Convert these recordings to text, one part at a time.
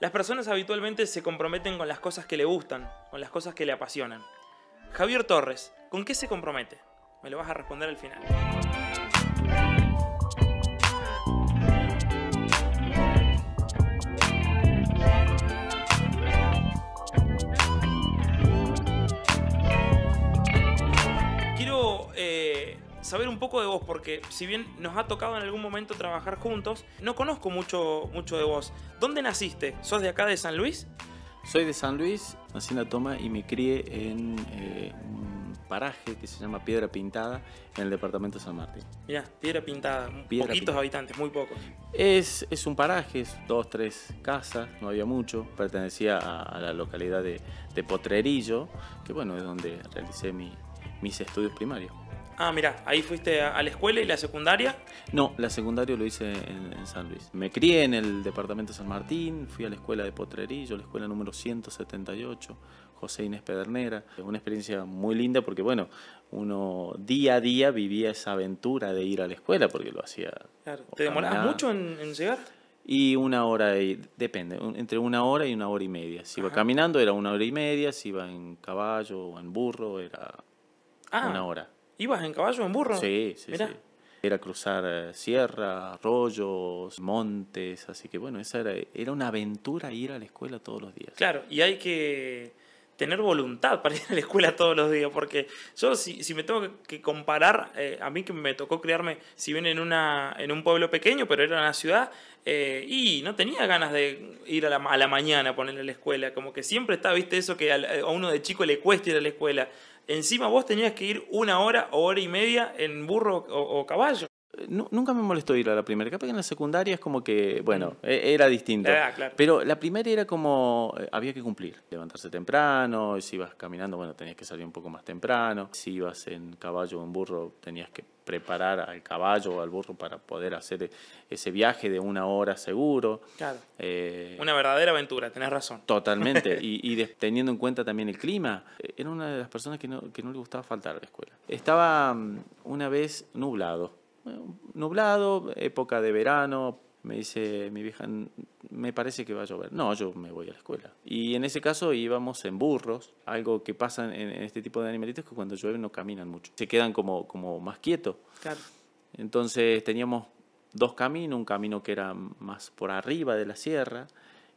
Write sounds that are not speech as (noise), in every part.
Las personas habitualmente se comprometen con las cosas que le gustan, con las cosas que le apasionan. Javier Torres, ¿con qué se compromete? Me lo vas a responder al final. saber un poco de vos, porque si bien nos ha tocado en algún momento trabajar juntos, no conozco mucho, mucho de vos. ¿Dónde naciste? ¿Sos de acá de San Luis? Soy de San Luis, nací en La Toma y me crié en eh, un paraje que se llama Piedra Pintada en el departamento de San Martín. Mirá, Piedra Pintada, Piedra poquitos habitantes, muy pocos. Es, es un paraje, es dos, tres casas, no había mucho. Pertenecía a, la localidad de, Potrerillo, que bueno, es donde realicé mis estudios primarios. Ah, mira, ahí fuiste a la escuela y la secundaria. No, la secundaria lo hice en, San Luis. Me crié en el departamento de San Martín, fui a la escuela de Potrerillo, la escuela número 178, José Inés Pedernera. Una experiencia muy linda porque, bueno, uno día a día vivía esa aventura de ir a la escuela porque lo hacía. Claro. ¿Te demorabas mucho en, llegar? y una hora, y, depende, entre una hora y una hora y media. Si iba caminando era una hora y media, si iba en caballo o en burro era ah. una hora. ¿Ibas en caballo, en burro? Sí, sí, sí. Era cruzar eh, sierras, arroyos, montes, así que bueno, esa era, era una aventura ir a la escuela todos los días. Claro, y hay que tener voluntad para ir a la escuela todos los días, porque yo si, si me tengo que comparar, eh, a mí que me tocó criarme, si bien en, una, en un pueblo pequeño, pero era una ciudad, eh, y no tenía ganas de ir a la, a la mañana a ponerle a la escuela, como que siempre está, viste, eso que a uno de chico le cuesta ir a la escuela, Encima vos tenías que ir una hora o hora y media en burro o, o caballo. Nunca me molestó ir a la primera. Capaz que en la secundaria es como que, bueno, e-, era distinta ah, Pero la primera era como, eh, había que cumplir. Levantarse temprano, si ibas caminando, bueno, tenías que salir un poco más temprano. Si ibas en caballo o en burro, tenías que preparar al caballo o al burro para poder hacer ese viaje de una hora seguro. Eh, una verdadera aventura, tenés razón. Totalmente. (laughs) y, teniendo en cuenta también el clima, era una de las personas que no, que no le gustaba faltar a la escuela. Estaba mm, una vez nublado nublado, época de verano, me dice mi vieja, me parece que va a llover. No, yo me voy a la escuela. Y en ese caso íbamos en burros, algo que pasa en, este tipo de animalitos que cuando llueve no caminan mucho, se quedan como, como más quietos. Entonces teníamos dos caminos, un camino que era más por arriba de la sierra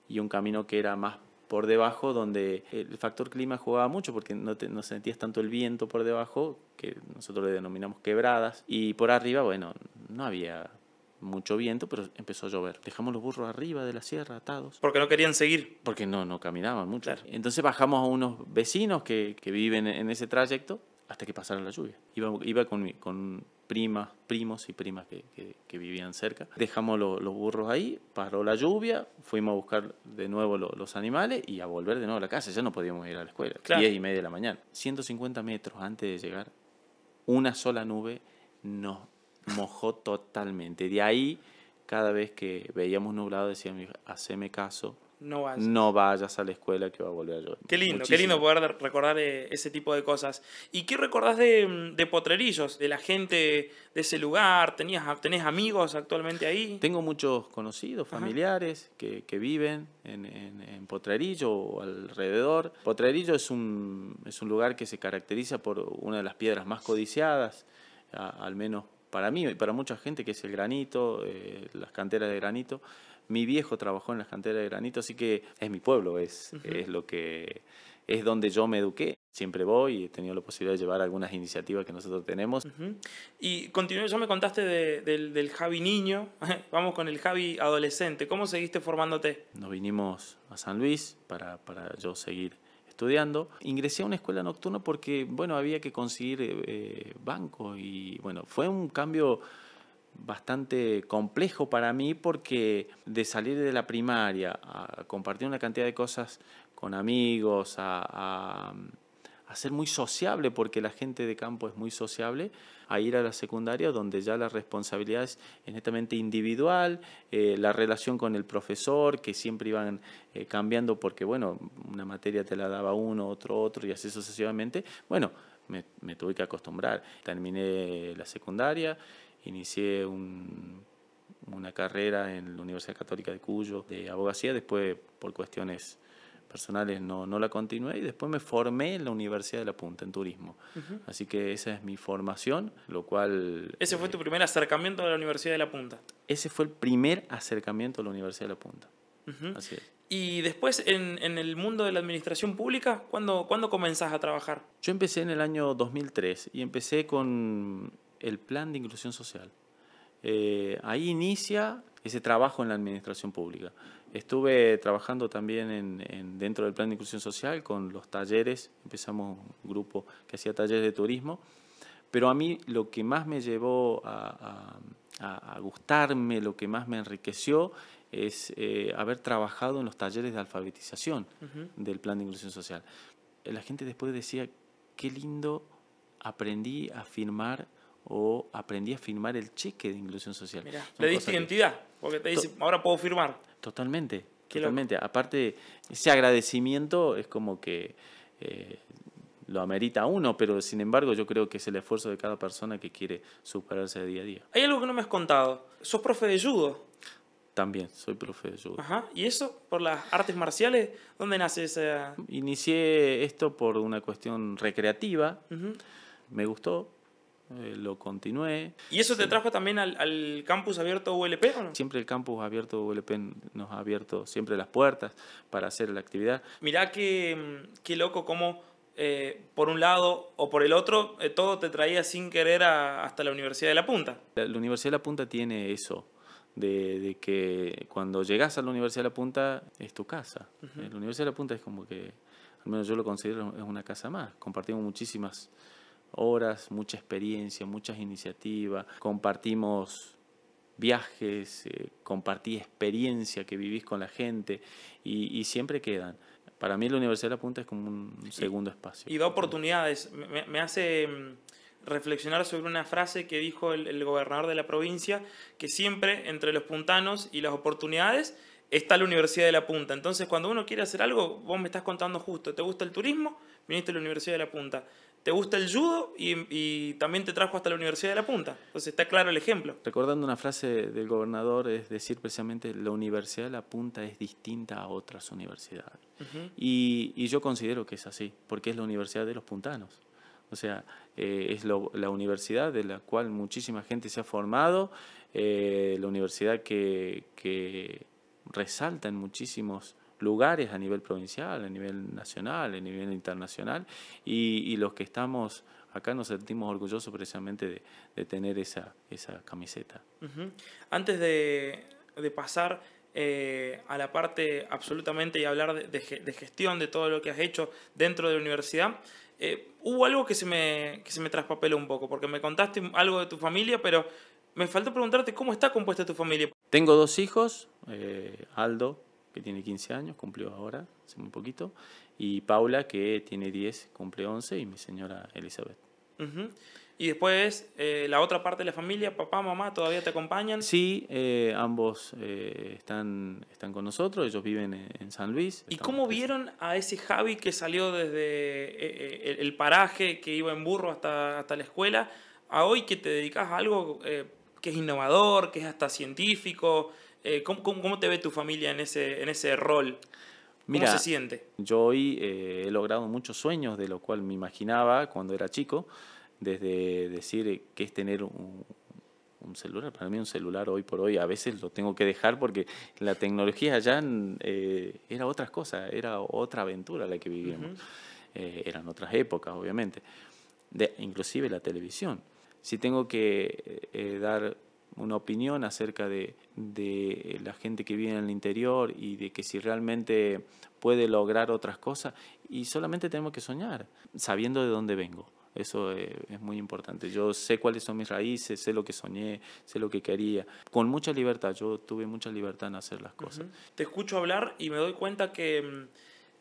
y un camino que era más por debajo donde el factor clima jugaba mucho porque no, no sentías tanto el viento por debajo, que nosotros le denominamos quebradas, y por arriba, bueno, no había mucho viento, pero empezó a llover. Dejamos los burros arriba de la sierra atados. Porque no querían seguir. Porque no, no caminaban mucho. Entonces bajamos a unos vecinos que, que, viven en ese trayecto hasta que pasara la lluvia. Iba, iba con, con primas, primos y primas que, vivían cerca. Dejamos los burros ahí, paró la lluvia, fuimos a buscar de nuevo los animales y a volver de nuevo a la casa. Ya no podíamos ir a la escuela, claro. 10 y media de la mañana. 150 metros antes de llegar, una sola nube nos mojó totalmente. De ahí, cada vez que veíamos nublado, decían, haceme caso, no vayas. a la escuela que va a volver a llover. Qué lindo, qué lindo poder recordar eh, ese tipo de cosas. ¿Y qué recordás mm, de, Potrerillos, de la gente de ese lugar? ¿Tenías, ¿Tenés amigos actualmente ahí? Tengo muchos conocidos, familiares que, viven en, Potrerillo o alrededor. Potrerillo es un, es un lugar que se caracteriza por una de las piedras más codiciadas, al menos para mí y para mucha gente, que es el granito, eh, las canteras de granito. Mi viejo trabajó en la cantera de granito, así que es mi pueblo, es, es lo que es donde yo me eduqué. Siempre voy y he tenido la posibilidad de llevar algunas iniciativas que nosotros tenemos. Y continúe, ya me contaste del, Javi niño, (laughs) vamos con el Javi adolescente. ¿Cómo seguiste formándote? Nos vinimos a San Luis para, yo seguir estudiando. Ingresé a una escuela nocturna porque, bueno, había que conseguir eh, banco y, bueno, fue un cambio bastante complejo para mí porque de salir de la primaria a compartir una cantidad de cosas con amigos, a, a, ser muy sociable, porque la gente de campo es muy sociable, a ir a la secundaria donde ya la responsabilidad es netamente individual, eh, la relación con el profesor, que siempre iban eh, cambiando porque, bueno, una materia te la daba uno, otro, otro, y así sucesivamente. Bueno, me, me tuve que acostumbrar. Terminé la secundaria inicié una carrera en la Universidad Católica de Cuyo de abogacía, después por cuestiones personales no, la continué y después me formé en la Universidad de La Punta, en turismo. Así que esa es mi formación, lo cual... ¿Ese fue tu primer acercamiento a la Universidad de La Punta? Ese fue el primer acercamiento a la Universidad de La Punta. Así es. Y después en, el mundo de la administración pública, ¿cuándo, ¿cuándo comenzás a trabajar? Yo empecé en el año 2003 y empecé con el plan de inclusión social. Eh, ahí inicia ese trabajo en la administración pública. Estuve trabajando también en, dentro del plan de inclusión social con los talleres, empezamos un grupo que hacía talleres de turismo, pero a mí lo que más me llevó a, gustarme, lo que más me enriqueció es eh, haber trabajado en los talleres de alfabetización del plan de inclusión social. La gente después decía, qué lindo aprendí a firmar o aprendí a firmar el cheque de inclusión social. Mira, le diste identidad, porque te dice, ahora puedo firmar. Totalmente, totalmente. Aparte, ese agradecimiento es como que eh, lo amerita uno, pero sin embargo yo creo que es el esfuerzo de cada persona que quiere superarse de día a día. Hay algo que no me has contado. Sos profe de judo. También, soy profe de judo. Ajá. ¿Y eso por las artes marciales? ¿Dónde nace esa...? Inicié esto por una cuestión recreativa. Me gustó, eh, lo continué. ¿Y eso te trajo también al, campus abierto ULP Siempre el campus abierto ULP nos ha abierto siempre las puertas para hacer la actividad. Mirá qué, mm, qué loco cómo eh, por un lado o por el otro eh, todo te traía sin querer hasta la Universidad de La Punta. La, Universidad de La Punta tiene eso. De, que cuando llegas a la Universidad de La Punta es tu casa. La Universidad de La Punta es como que, al menos yo lo considero, es una casa más. Compartimos muchísimas horas, mucha experiencia, muchas iniciativas, compartimos viajes, eh, compartí experiencia que vivís con la gente y, siempre quedan. Para mí la Universidad de La Punta es como un segundo espacio. Y da oportunidades. Me, hace mm, reflexionar sobre una frase que dijo el, el gobernador de la provincia, que siempre entre los puntanos y las oportunidades está la Universidad de La Punta. Entonces, cuando uno quiere hacer algo, vos me estás contando justo, ¿te gusta el turismo? Viniste a la Universidad de La Punta te gusta el judo y, también te trajo hasta la Universidad de La Punta. Entonces está claro el ejemplo. Recordando una frase del gobernador, es decir precisamente, la Universidad de La Punta es distinta a otras universidades. y, yo considero que es así, porque es la Universidad de los Puntanos. O sea, eh, es la universidad de la cual muchísima gente se ha formado, eh, la universidad que resalta en muchísimos lugares a nivel provincial, a nivel nacional, a nivel internacional, y, los que estamos acá nos sentimos orgullosos precisamente de, tener esa, esa camiseta. Antes de, pasar eh, a la parte absolutamente y hablar de, gestión, de todo lo que has hecho dentro de la universidad, eh, hubo algo que se, me, que se me traspapeló un poco, porque me contaste algo de tu familia, pero me faltó preguntarte cómo está compuesta tu familia. Tengo dos hijos, eh, Aldo, que tiene 15 años, cumplió ahora, hace muy poquito, y Paula, que tiene 10, cumple 11, y mi señora Elizabeth. Y después, eh, la otra parte de la familia, papá, mamá, ¿todavía te acompañan? Sí, eh, ambos eh, están, están con nosotros, ellos viven en, San Luis. ¿Y cómo vieron a ese Javi que salió desde el, paraje, que iba en burro hasta, hasta la escuela, a hoy que te dedicas a algo que es innovador, que es hasta científico, eh, ¿cómo, te ve tu familia en ese, en ese rol? ¿Cómo se siente? Yo hoy eh, he logrado muchos sueños de lo cual me imaginaba cuando era chico, desde decir que es tener un, celular. Para mí un celular hoy por hoy a veces lo tengo que dejar porque la tecnología allá eh, era otra cosa, era otra aventura la que vivíamos. eran otras épocas, obviamente. De, inclusive la televisión. Si tengo que dar una opinión acerca de, la gente que vive en el interior y de que si realmente puede lograr otras cosas. Y solamente tenemos que soñar, sabiendo de dónde vengo. Eso eh, es muy importante. Yo sé cuáles son mis raíces, sé lo que soñé, sé lo que quería. Con mucha libertad, yo tuve mucha libertad en hacer las cosas. Te escucho hablar y me doy cuenta que mm,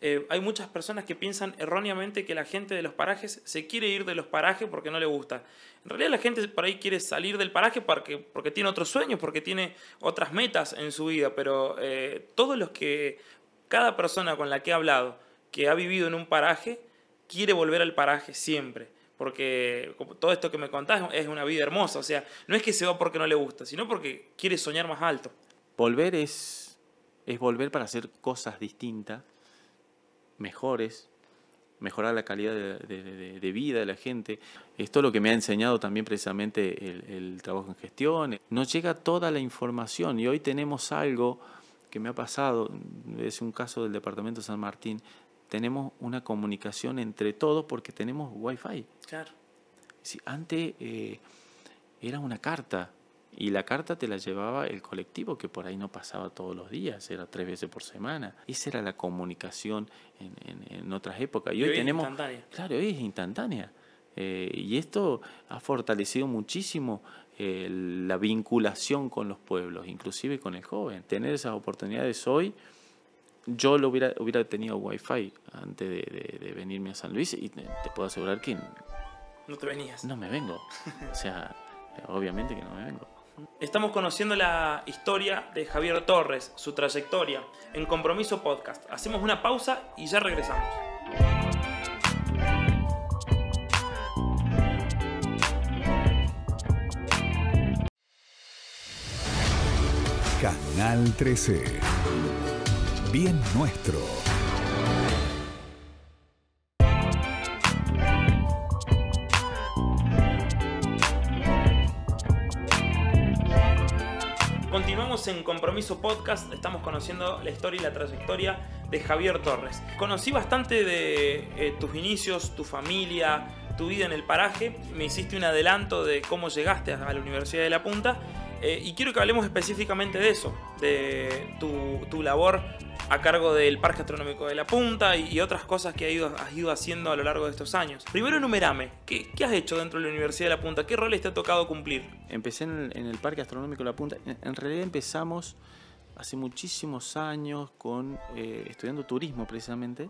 eh, hay muchas personas que piensan erróneamente que la gente de los parajes se quiere ir de los parajes porque no le gusta. En realidad la gente por ahí quiere salir del paraje porque, tiene otros sueños, porque tiene otras metas en su vida, pero eh, todos los que, cada persona con la que he hablado que ha vivido en un paraje, quiere volver al paraje siempre porque todo esto que me contás es una vida hermosa, o sea, no es que se va porque no le gusta, sino porque quiere soñar más alto. Volver es volver para hacer cosas distintas mejores, mejorar la calidad de, vida de la gente. Esto es lo que me ha enseñado también precisamente el, trabajo en gestión. No llega toda la información y hoy tenemos algo que me ha pasado, es un caso del Departamento de San Martín, tenemos una comunicación entre todos porque tenemos wifi. Claro. Si antes eh, era una carta, y la carta te la llevaba el colectivo, que por ahí no pasaba todos los días, era tres veces por semana. Esa era la comunicación en, en, otras épocas. Y, hoy, tenemos. Claro, hoy es instantánea. Eh, y esto ha fortalecido muchísimo la vinculación con los pueblos, inclusive con el joven. Tener esas oportunidades hoy, yo lo hubiera, hubiera tenido wifi antes de, venirme a San Luis y te, te, puedo asegurar que... No te venías. No me vengo. O sea, obviamente que no me vengo. Estamos conociendo la historia de Javier Torres, su trayectoria, en Compromiso Podcast. Hacemos una pausa y ya regresamos. Canal 13. Bien nuestro. Continuamos en Compromiso Podcast, estamos conociendo la historia y la trayectoria de Javier Torres. Conocí bastante de eh, tus inicios, tu familia, tu vida en el paraje, me hiciste un adelanto de cómo llegaste a la Universidad de La Punta eh, y quiero que hablemos específicamente de eso, de tu labor a cargo del Parque Astronómico de la Punta y, otras cosas que has ido, ido, haciendo a lo largo de estos años. Primero enumerame, ¿qué, has hecho dentro de la Universidad de la Punta? ¿Qué rol te ha tocado cumplir? Empecé en el, Parque Astronómico de la Punta. En, realidad empezamos hace muchísimos años con eh, estudiando turismo precisamente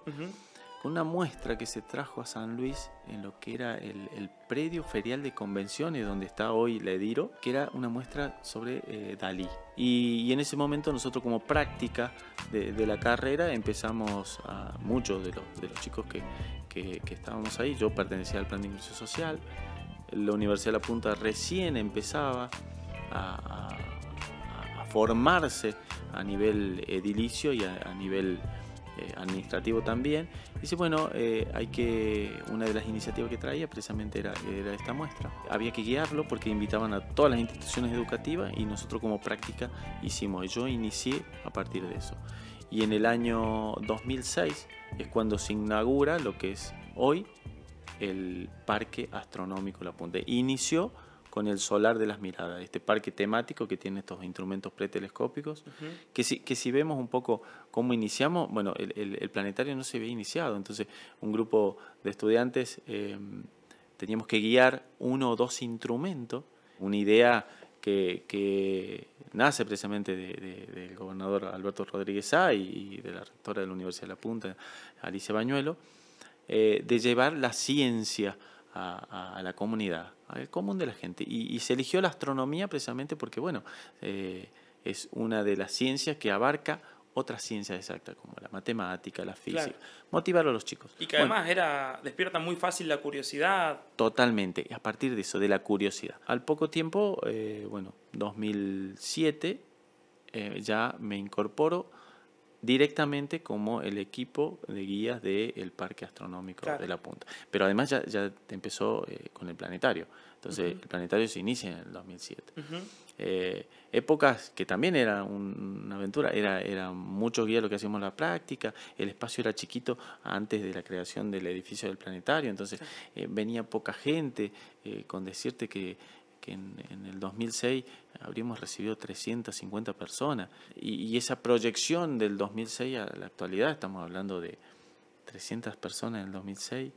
una muestra que se trajo a San Luis en lo que era el, predio ferial de convenciones donde está hoy la Ediro, que era una muestra sobre eh, Dalí. Y, en ese momento nosotros como práctica de, la carrera empezamos a muchos de los, chicos que, que, estábamos ahí, yo pertenecía al plan de inclusión social, la Universidad de La Punta recién empezaba a, formarse a nivel edilicio y a nivel eh, administrativo también. Y dice, bueno, eh, hay que, una de las iniciativas que traía precisamente era, era, esta muestra. Había que guiarlo porque invitaban a todas las instituciones educativas y nosotros como práctica hicimos, yo inicié a partir de eso. Y en el año 2006 es cuando se inaugura lo que es hoy el Parque Astronómico La Punta. Inició con el solar de las miradas, este parque temático que tiene estos instrumentos pretelescópicos, que, si, que si vemos un poco cómo iniciamos, bueno, el, planetario no se había iniciado, entonces un grupo de estudiantes em, teníamos que guiar uno o dos instrumentos, una idea que, que nace precisamente del gobernador Alberto Rodríguez Sá y, de la rectora de la Universidad de La Punta, Alicia Bañuelo, eh, de llevar la ciencia a la comunidad común de la gente. Y, se eligió la astronomía precisamente porque, bueno, eh, es una de las ciencias que abarca otras ciencias exactas como la matemática, la física. Motivaron a los chicos. Y que además era despierta muy fácil la curiosidad. Totalmente, a partir de eso, de la curiosidad. Al poco tiempo, eh, bueno, 2007, eh, ya me incorporo directamente como el equipo de guías del Parque Astronómico de la Punta. Pero además ya, empezó eh, con el planetario. Entonces, el planetario se inicia en el 2007. Eh, épocas que también era una aventura, era, muchos mucho guía lo que hacíamos en la práctica, el espacio era chiquito antes de la creación del edificio del planetario, entonces eh, venía poca gente, con decirte que, en el 2006 habríamos recibido 350 personas. Y, esa proyección del 2006 a la actualidad, estamos hablando de 300 personas en el 2006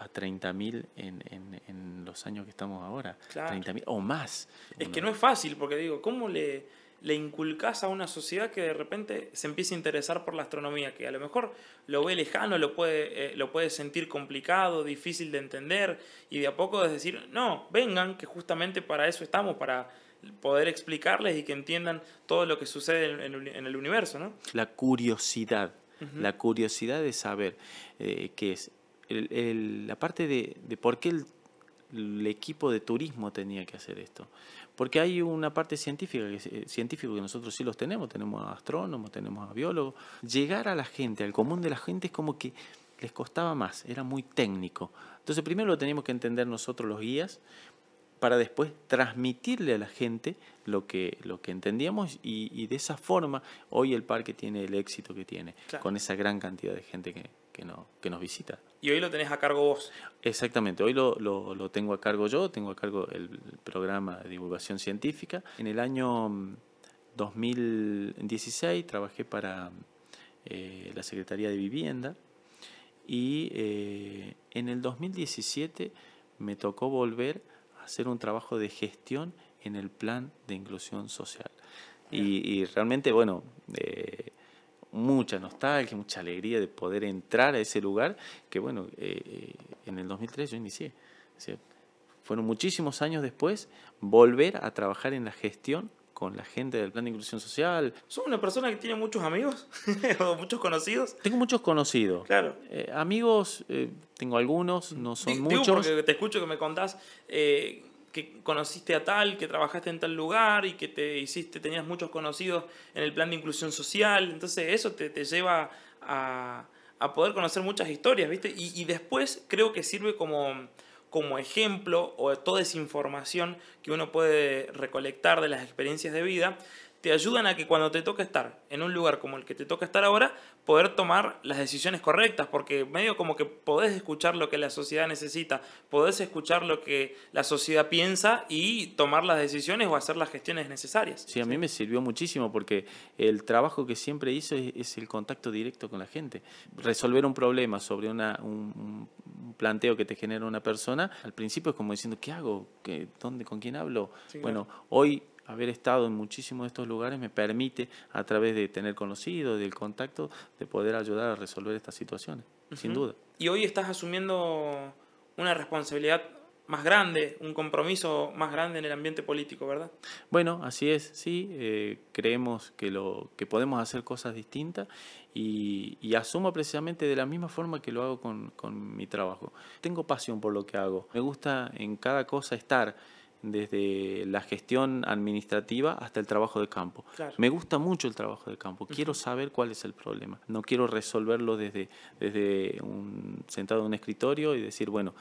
a 30.000 en, en, los años que estamos ahora. Claro. o más. Es que no es fácil, porque digo, ¿cómo le, le inculcas a una sociedad que de repente se empieza a interesar por la astronomía? Que a lo mejor lo ve lejano, lo puede, eh, lo puede sentir complicado, difícil de entender, y de a poco es decir, no, vengan, que justamente para eso estamos, para poder explicarles y que entiendan todo lo que sucede en, el universo, ¿no? La curiosidad, la curiosidad de saber eh, qué es. la parte de, por qué el, equipo de turismo tenía que hacer esto. Porque hay una parte científica eh, científico que nosotros sí los tenemos, tenemos a astrónomos, tenemos a biólogos. Llegar a la gente, al común de la gente, es como que les costaba más, era muy técnico. Entonces primero lo teníamos que entender nosotros los guías, para después transmitirle a la gente lo que, lo que entendíamos y, de esa forma hoy el parque tiene el éxito que tiene, con esa gran cantidad de gente que, nos visita. Y hoy lo tenés a cargo vos. Exactamente, hoy lo, tengo a cargo yo, tengo a cargo el programa de divulgación científica. En el año 2016 mm, trabajé para eh, la Secretaría de Vivienda y eh, en el 2017 me tocó volver hacer un trabajo de gestión en el plan de inclusión social. Y, realmente, bueno, eh, mucha nostalgia, mucha alegría de poder entrar a ese lugar que, bueno, eh, eh, en el 2003 yo inicié. fueron muchísimos años después volver a trabajar en la gestión con la gente del plan de inclusión social. ¿Sos una persona que tiene muchos amigos (laughs) o muchos conocidos? Tengo muchos conocidos. Claro. Eh, amigos, eh, tengo algunos, no son muchos. Porque te escucho que me contás eh, que conociste a tal, que trabajaste en tal lugar y que te hiciste, tenías muchos conocidos en el plan de inclusión social. Entonces eso te, lleva a, poder conocer muchas historias, ¿viste? y después creo que sirve como como ejemplo o de toda esa información que uno puede recolectar de las experiencias de vida te ayudan a que cuando te toca estar en un lugar como el que te toca estar ahora, poder tomar las decisiones correctas, porque medio como que podés escuchar lo que la sociedad necesita, podés escuchar lo que la sociedad piensa y tomar las decisiones o hacer las gestiones necesarias. Sí, a mí me sirvió muchísimo porque el trabajo que siempre hice es, el contacto directo con la gente. Resolver un problema sobre una, un, planteo que te genera una persona, al principio es como diciendo, ¿qué hago? ¿Qué, ¿Dónde? ¿Con quién hablo? bueno, hoy haber estado en muchísimos de estos lugares me permite, a través de tener conocido, del contacto, de poder ayudar a resolver estas situaciones, sin duda. Y hoy estás asumiendo una responsabilidad más grande, un compromiso más grande en el ambiente político, ¿verdad? Bueno, así es, sí, eh, creemos que, lo, que podemos hacer cosas distintas y, y, asumo precisamente de la misma forma que lo hago con, con mi trabajo. Tengo pasión por lo que hago, me gusta en cada cosa estar desde la gestión administrativa hasta el trabajo de campo. Me gusta mucho el trabajo de campo, quiero saber cuál es el problema, no quiero resolverlo desde, desde un, sentado en un escritorio y decir, bueno,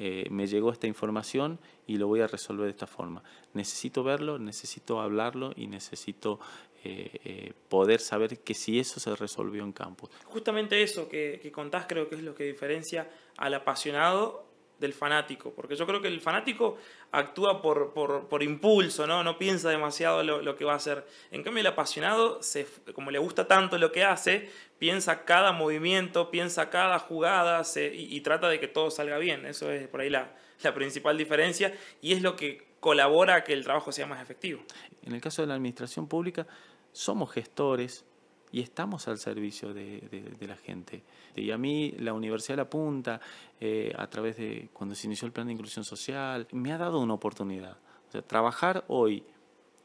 eh, me llegó esta información y lo voy a resolver de esta forma. Necesito verlo, necesito hablarlo y necesito eh, eh, poder saber que si eso se resolvió en campo. Justamente eso que, que contás creo que es lo que diferencia al apasionado del fanático, porque yo creo que el fanático actúa por, impulso, ¿no? no piensa demasiado lo, que va a hacer. En cambio, el apasionado, se, como le gusta tanto lo que hace, piensa cada movimiento, piensa cada jugada y, trata de que todo salga bien. Eso es por ahí la, la principal diferencia y es lo que colabora a que el trabajo sea más efectivo. En el caso de la administración pública, somos gestores, y estamos al servicio de, la gente. Y a mí la Universidad de La Punta, eh, a través de cuando se inició el plan de inclusión social, me ha dado una oportunidad. O trabajar hoy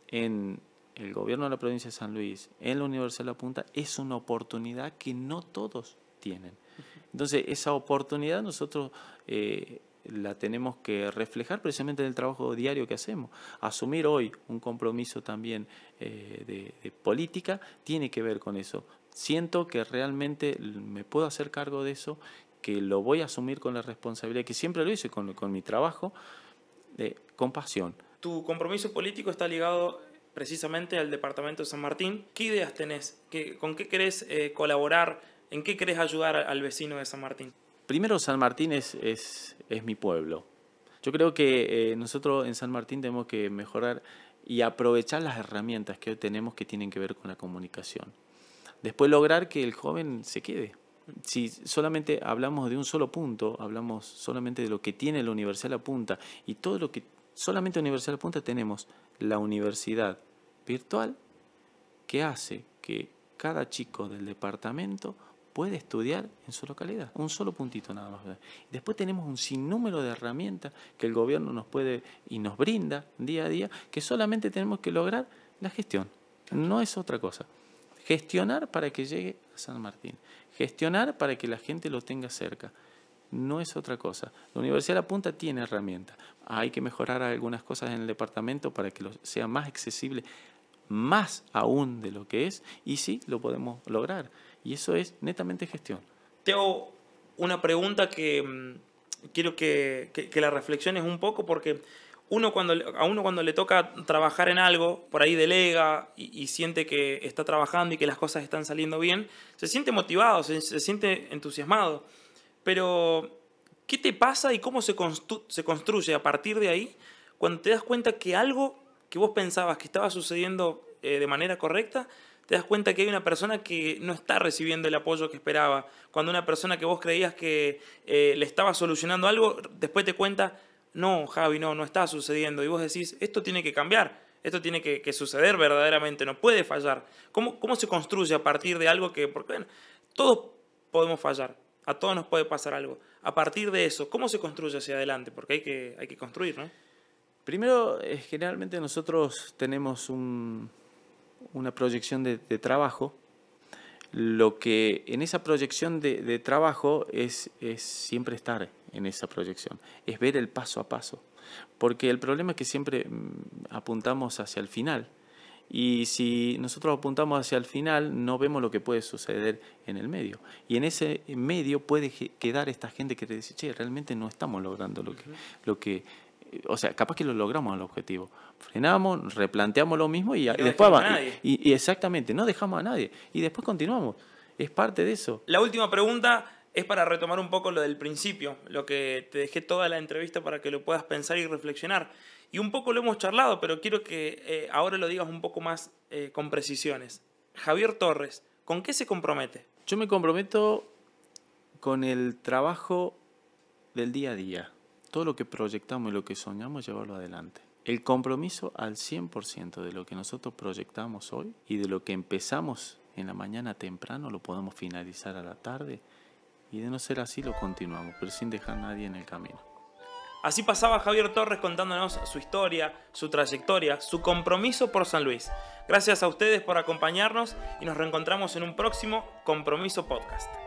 en el gobierno de la provincia de San Luis, en la Universidad de La Punta, es una oportunidad que no todos tienen. Entonces, esa oportunidad nosotros... Eh, la tenemos que reflejar precisamente en el trabajo diario que hacemos. Asumir hoy un compromiso también eh, de, política tiene que ver con eso. Siento que realmente me puedo hacer cargo de eso, que lo voy a asumir con la responsabilidad, que siempre lo hice con, mi trabajo, de compasión Tu compromiso político está ligado precisamente al Departamento de San Martín. ¿Qué ideas tenés? ¿Qué, ¿Con qué querés eh, colaborar? ¿En qué querés ayudar al vecino de San Martín? primero San Martín es, es, mi pueblo. Yo creo que eh, nosotros en San Martín tenemos que mejorar y aprovechar las herramientas que hoy tenemos que tienen que ver con la comunicación. Después lograr que el joven se quede. Si solamente hablamos de un solo punto, hablamos solamente de lo que tiene la Universidad Apunta Punta y todo lo que solamente Universidad Apunta Punta tenemos, la universidad virtual que hace que cada chico del departamento puede estudiar en su localidad, un solo puntito nada más. Después tenemos un sinnúmero de herramientas que el gobierno nos puede y nos brinda día a día, que solamente tenemos que lograr la gestión, no es otra cosa. Gestionar para que llegue a San Martín, gestionar para que la gente lo tenga cerca no es otra cosa. La Universidad de La Punta tiene herramientas. Hay que mejorar algunas cosas en el departamento para que lo sea más accesible, más aún de lo que es, y sí, lo podemos lograr. Y eso es netamente gestión. Tengo una pregunta que mm, quiero que, que, la reflexiones un poco porque uno cuando, a uno cuando le toca trabajar en algo, por ahí delega y, siente que está trabajando y que las cosas están saliendo bien, se siente motivado, se, siente entusiasmado. Pero, ¿qué te pasa y cómo se, construye a partir de ahí cuando te das cuenta que algo que vos pensabas que estaba sucediendo eh, de manera correcta, te das cuenta que hay una persona que no está recibiendo el apoyo que esperaba. Cuando una persona que vos creías que eh, le estaba solucionando algo, después te cuenta, no, Javi, no, no está sucediendo. Y vos decís, esto tiene que cambiar, esto tiene que, suceder verdaderamente, no puede fallar. ¿Cómo, ¿Cómo, se construye a partir de algo que, porque todos podemos fallar, a todos nos puede pasar algo. A partir de eso, ¿cómo se construye hacia adelante? Porque hay que, hay que construir, ¿no? Primero, eh, generalmente nosotros tenemos un, una proyección de, trabajo, lo que en esa proyección de, trabajo es, es, siempre estar en esa proyección, es ver el paso a paso. Porque el problema es que siempre mm, apuntamos hacia el final. Y si nosotros apuntamos hacia el final, no vemos lo que puede suceder en el medio. Y en ese medio puede quedar esta gente que te dice, che, realmente no estamos logrando lo que, lo que o sea, capaz que lo logramos al objetivo. Frenamos, replanteamos lo mismo y, y después Y, exactamente, no dejamos a nadie. Y después continuamos. Es parte de eso. La última pregunta es para retomar un poco lo del principio, lo que te dejé toda la entrevista para que lo puedas pensar y reflexionar. Y un poco lo hemos charlado, pero quiero que eh, ahora lo digas un poco más eh, con precisiones. Javier Torres, ¿con qué se compromete? Yo me comprometo con el trabajo del día a día todo lo que proyectamos y lo que soñamos, llevarlo adelante. El compromiso al 100% de lo que nosotros proyectamos hoy y de lo que empezamos en la mañana temprano, lo podemos finalizar a la tarde y de no ser así lo continuamos, pero sin dejar a nadie en el camino. Así pasaba Javier Torres contándonos su historia, su trayectoria, su compromiso por San Luis. Gracias a ustedes por acompañarnos y nos reencontramos en un próximo Compromiso Podcast.